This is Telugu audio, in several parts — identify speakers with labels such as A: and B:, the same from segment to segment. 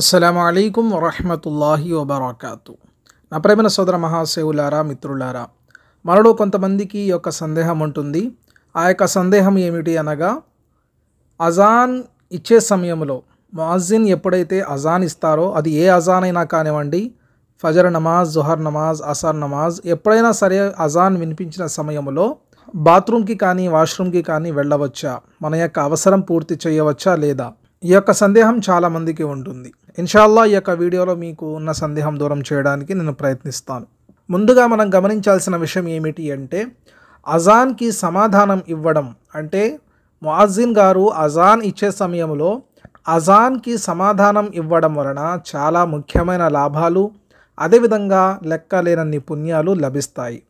A: అస్సలం అయికం వరహమతుల్లాహి వబర్కాతు నా ప్రేమ సోదర మహాసేవులారా మిత్రులారా మనలో కొంతమందికి యొక్క సందేహం ఉంటుంది ఆ యొక్క సందేహం ఏమిటి అనగా అజాన్ ఇచ్చే సమయంలో మాజిన్ ఎప్పుడైతే అజాన్ ఇస్తారో అది ఏ అజాన్ అయినా కానివ్వండి ఫజర్ నమాజ్ జుహర్ నమాజ్ అసర్ నమాజ్ ఎప్పుడైనా సరే అజాన్ వినిపించిన సమయంలో బాత్రూమ్కి కానీ వాష్రూమ్కి కానీ వెళ్ళవచ్చా మన యొక్క అవసరం పూర్తి చేయవచ్చా లేదా ఈ యొక్క సందేహం చాలామందికి ఉంటుంది ఇన్షాల్లా ఈ యొక్క వీడియోలో మీకు ఉన్న సందేహం దూరం చేయడానికి నేను ప్రయత్నిస్తాను ముందుగా మనం గమనించాల్సిన విషయం ఏమిటి అంటే అజాన్కి సమాధానం ఇవ్వడం అంటే మొజిన్ గారు అజాన్ ఇచ్చే సమయంలో అజాన్కి సమాధానం ఇవ్వడం వలన చాలా ముఖ్యమైన లాభాలు అదేవిధంగా లెక్కలేనన్ని పుణ్యాలు లభిస్తాయి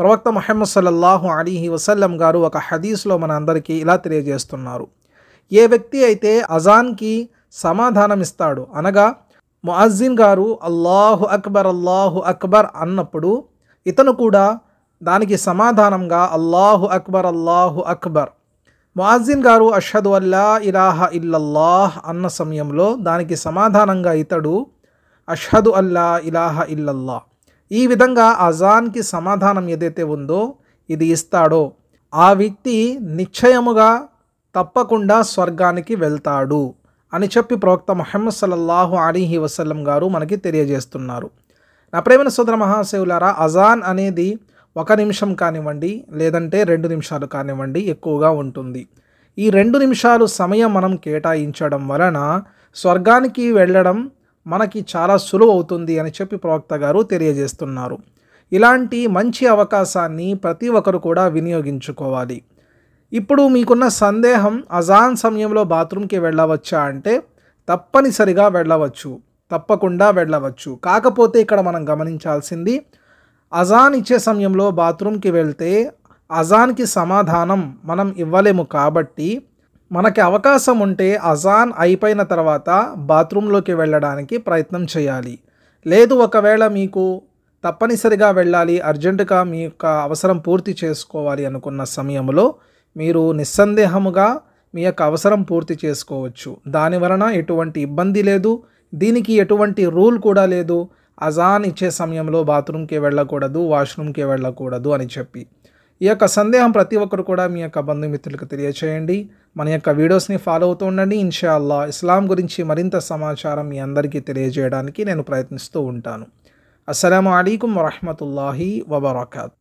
A: ప్రవక్త మహమ్మద్ సల్లల్లాహు అలీహి వసల్లం గారు ఒక హదీస్లో మన అందరికీ ఇలా తెలియజేస్తున్నారు ఏ వ్యక్తి అయితే అజాన్కి సమాధానమిస్తాడు అనగా ముఅజ్జిన్ గారు అల్లాహు అక్బర్ అల్లాహు అక్బర్ అన్నప్పుడు ఇతను కూడా దానికి సమాధానంగా అల్లాహు అక్బర్ అల్లాహు అక్బర్ ముఅజ్జిన్ గారు అషదు అల్లా ఇలాహ ఇల్లల్లాహ్ అన్న సమయంలో దానికి సమాధానంగా ఇతడు అషదు అల్లా ఇలాహ ఇల్లల్లా ఈ విధంగా అజాన్కి సమాధానం ఏదైతే ఉందో ఇది ఇస్తాడో ఆ వ్యక్తి నిశ్చయముగా తప్పకుండా స్వర్గానికి వెళ్తాడు అని చెప్పి ప్రవక్త మొహమ్మద్ సల్లల్లాహు అలీహి వసల్లం గారు మనకి తెలియజేస్తున్నారు నా ప్రేమ సోదర మహాశివులారా అజాన్ అనేది ఒక నిమిషం కానివ్వండి లేదంటే రెండు నిమిషాలు కానివ్వండి ఎక్కువగా ఉంటుంది ఈ రెండు నిమిషాలు సమయం మనం కేటాయించడం వలన స్వర్గానికి వెళ్ళడం మనకి చాలా సులువు అవుతుంది అని చెప్పి ప్రవక్త గారు తెలియజేస్తున్నారు ఇలాంటి మంచి అవకాశాన్ని ప్రతి ఒక్కరు కూడా వినియోగించుకోవాలి ఇప్పుడు మీకున్న సందేహం అజాన్ సమయంలో బాత్రూమ్కి వెళ్ళవచ్చా అంటే తప్పనిసరిగా వెళ్ళవచ్చు తప్పకుండా వెళ్ళవచ్చు కాకపోతే ఇక్కడ మనం గమనించాల్సింది అజాన్ ఇచ్చే సమయంలో బాత్రూమ్కి వెళ్తే అజాన్కి సమాధానం మనం ఇవ్వలేము కాబట్టి మనకి అవకాశం ఉంటే అజాన్ అయిపోయిన తర్వాత బాత్రూంలోకి వెళ్ళడానికి ప్రయత్నం చేయాలి లేదు ఒకవేళ మీకు తప్పనిసరిగా వెళ్ళాలి అర్జెంటుగా మీ యొక్క అవసరం పూర్తి చేసుకోవాలి అనుకున్న సమయంలో మీరు నిస్సందేహముగా మీ యొక్క అవసరం పూర్తి చేసుకోవచ్చు దాని వలన ఎటువంటి ఇబ్బంది లేదు దీనికి ఎటువంటి రూల్ కూడా లేదు అజాన్ ఇచ్చే సమయంలో బాత్రూమ్కి వెళ్ళకూడదు వాష్రూమ్కి వెళ్ళకూడదు అని చెప్పి ఈ యొక్క సందేహం ప్రతి ఒక్కరు కూడా మీ యొక్క బంధుమిత్రులకు తెలియచేయండి మన యొక్క వీడియోస్ని ఫాలో అవుతూ ఉండండి ఇన్షాల్లా ఇస్లాం గురించి మరింత సమాచారం మీ అందరికీ తెలియజేయడానికి నేను ప్రయత్నిస్తూ ఉంటాను అస్సలం అయికం వరహమతుల్లాహి వబర్కత్